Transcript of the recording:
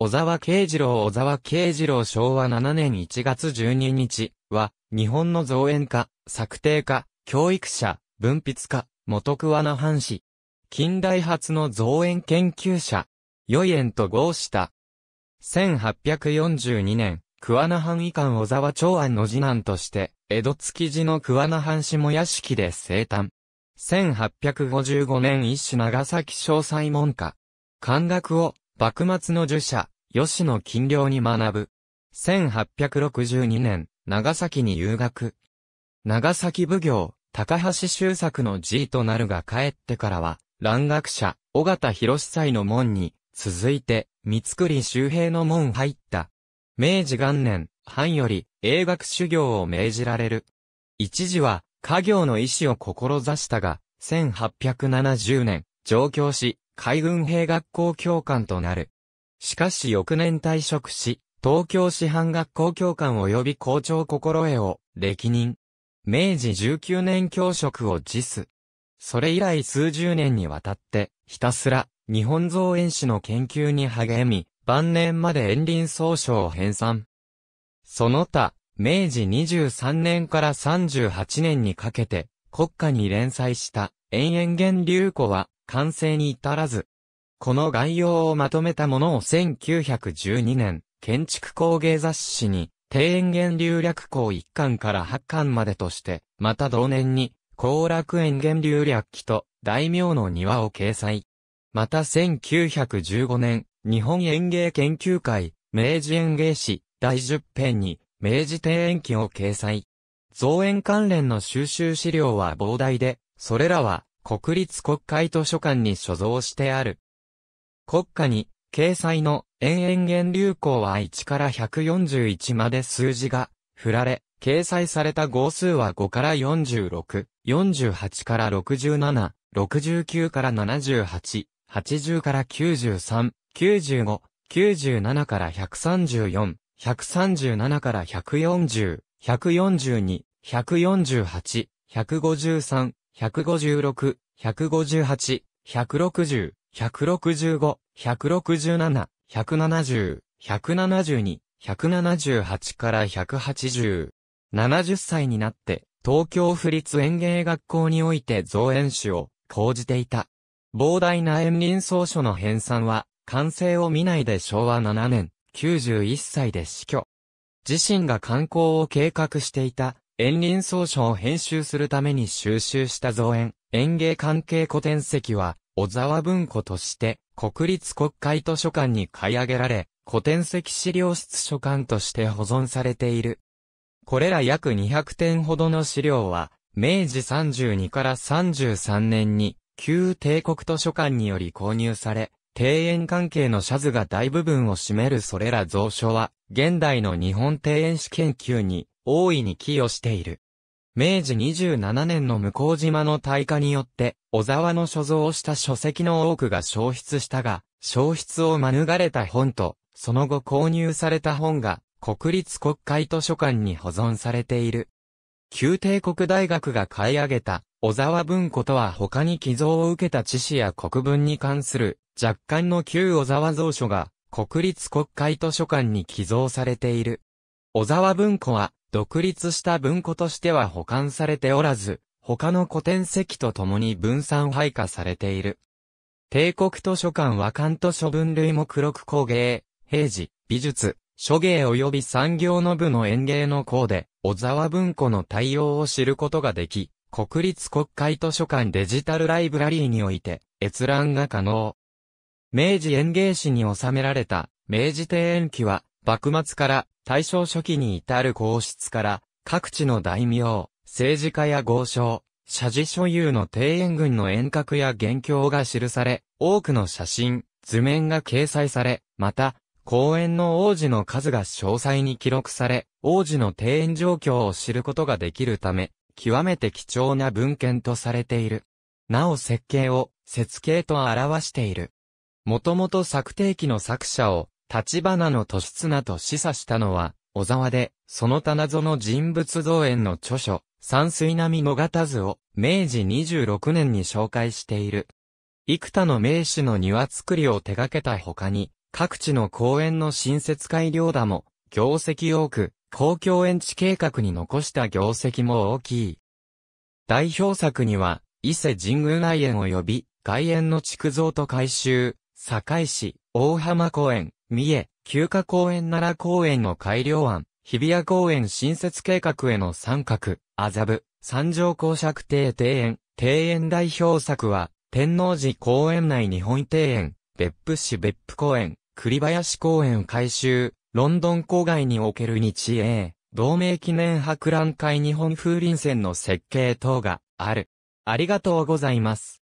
小沢慶次郎小沢慶次郎昭和7年1月12日は、日本の造園家、作定家、教育者、文筆家、元桑名藩士。近代初の造園研究者、余縁と合した。1842年、桑名藩以下小沢長安の次男として、江戸築地の桑名藩下屋敷で生誕。1855年一種長崎小祭門下。漢学を、幕末の儒者、吉野近良に学ぶ。1862年、長崎に留学。長崎奉行、高橋修作の G となるが帰ってからは、蘭学者、尾形博祭の門に、続いて、三栗周平の門入った。明治元年、藩より、英学修行を命じられる。一時は、家業の意志を志したが、1870年、上京し、海軍兵学校教官となる。しかし翌年退職し、東京師範学校教官及び校長心得を歴任。明治19年教職を辞す。それ以来数十年にわたって、ひたすら、日本造園史の研究に励み、晩年まで園林総書を編纂。その他、明治23年から38年にかけて、国家に連載した、延々源流行は、完成に至らず、この概要をまとめたものを1912年、建築工芸雑誌に、庭園源流略校1巻から8巻までとして、また同年に、後楽園源流略記と、大名の庭を掲載。また1915年、日本園芸研究会、明治園芸誌、第10編に、明治庭園記を掲載。造園関連の収集資料は膨大で、それらは、国立国会図書館に所蔵してある。国家に、掲載の延々源流行は1から141まで数字が振られ、掲載された号数は5から46、48から67、69から78、80から93、95、97から134、137から140、142、148、153、156、158、160、165、167、170、172、178から180。70歳になって、東京府立園芸学校において造園史を講じていた。膨大な園林草書の編纂は、完成を見ないで昭和7年、91歳で死去。自身が観光を計画していた、園林草書を編集するために収集した造園、園芸関係古典籍は、小沢文庫として国立国会図書館に買い上げられ、古典籍資料室書館として保存されている。これら約200点ほどの資料は、明治32から33年に、旧帝国図書館により購入され、庭園関係のシャズが大部分を占めるそれら蔵書は、現代の日本庭園史研究に大いに寄与している。明治27年の向島の大火によって、小沢の所蔵をした書籍の多くが消失したが、消失を免れた本と、その後購入された本が、国立国会図書館に保存されている。旧帝国大学が買い上げた、小沢文庫とは他に寄贈を受けた知史や国文に関する、若干の旧小沢蔵書が、国立国会図書館に寄贈されている。小沢文庫は、独立した文庫としては保管されておらず、他の古典籍と共に分散配下されている。帝国図書館和漢図書分類目録工芸、平時、美術、書芸及び産業の部の園芸の項で、小沢文庫の対応を知ることができ、国立国会図書館デジタルライブラリーにおいて、閲覧が可能。明治園芸史に収められた、明治庭園記は、幕末から大正初期に至る皇室から、各地の大名、政治家や豪商、社事所有の庭園群の遠隔や元凶が記され、多くの写真、図面が掲載され、また、公園の王子の数が詳細に記録され、王子の庭園状況を知ることができるため、極めて貴重な文献とされている。なお設計を、設計と表している。もともと作定期の作者を、立花の利綱と示唆したのは、小沢で、その棚園人物造園の著書、山水並野型図を、明治26年に紹介している。幾多の名士の庭作りを手掛けた他に、各地の公園の新設改良だも、業績多く、公共園地計画に残した業績も大きい。代表作には、伊勢神宮内園及び、外苑の築造と改修、堺市、大浜公園、三重、休暇公園奈良公園の改良案、日比谷公園新設計画への参画、麻布、三条公爵邸庭園、庭園代表作は、天王寺公園内日本庭園、別府市別府公園、栗林公園改修、ロンドン郊外における日英、同盟記念博覧会日本風林線の設計等がある。ありがとうございます。